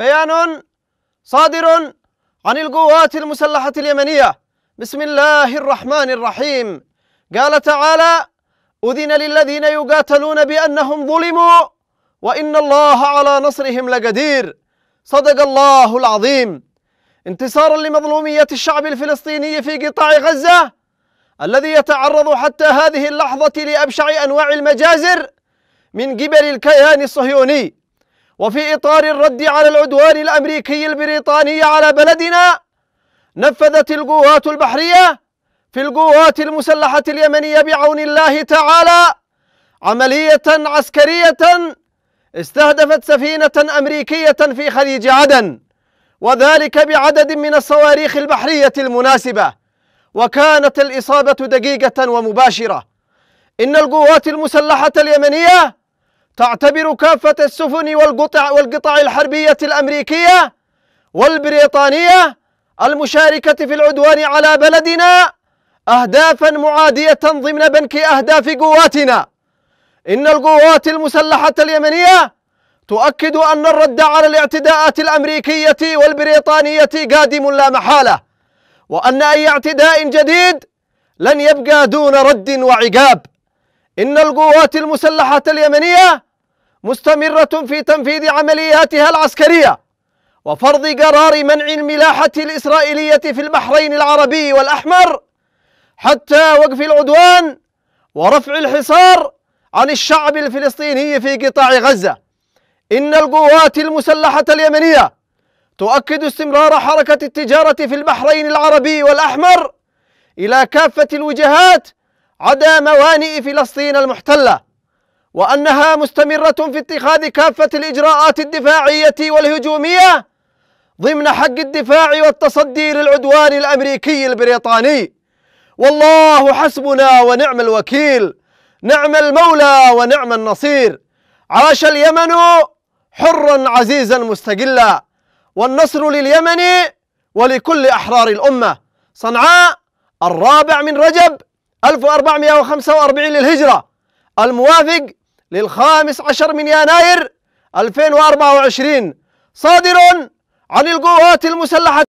بيان صادر عن القوات المسلحة اليمنية بسم الله الرحمن الرحيم قال تعالى أذن للذين يقاتلون بأنهم ظلموا وإن الله على نصرهم لقدير صدق الله العظيم انتصارا لمظلومية الشعب الفلسطيني في قطاع غزة الذي يتعرض حتى هذه اللحظة لأبشع أنواع المجازر من قبل الكيان الصهيوني وفي إطار الرد على العدوان الأمريكي البريطاني على بلدنا نفذت القوات البحرية في القوات المسلحة اليمنية بعون الله تعالى عملية عسكرية استهدفت سفينة أمريكية في خليج عدن وذلك بعدد من الصواريخ البحرية المناسبة وكانت الإصابة دقيقة ومباشرة إن القوات المسلحة اليمنية تعتبر كافة السفن والقطع والقطع الحربية الأمريكية والبريطانية المشاركة في العدوان على بلدنا أهدافا معادية ضمن بنك أهداف قواتنا إن القوات المسلحة اليمنية تؤكد أن الرد على الاعتداءات الأمريكية والبريطانية قادم لا محالة وأن أي اعتداء جديد لن يبقى دون رد وعقاب إن القوات المسلحة اليمنية مستمرة في تنفيذ عملياتها العسكرية وفرض قرار منع الملاحة الإسرائيلية في البحرين العربي والأحمر حتى وقف العدوان ورفع الحصار عن الشعب الفلسطيني في قطاع غزة إن القوات المسلحة اليمنية تؤكد استمرار حركة التجارة في البحرين العربي والأحمر إلى كافة الوجهات عدا موانئ فلسطين المحتله وأنها مستمرة في اتخاذ كافة الإجراءات الدفاعية والهجومية ضمن حق الدفاع والتصدي للعدوان الأمريكي البريطاني والله حسبنا ونعم الوكيل نعم المولى ونعم النصير عاش اليمن حرا عزيزا مستقلا والنصر لليمن ولكل أحرار الأمة صنعاء الرابع من رجب 1445 للهجرة الموافق للخامس عشر من يناير 2024 صادر عن القوات المسلحة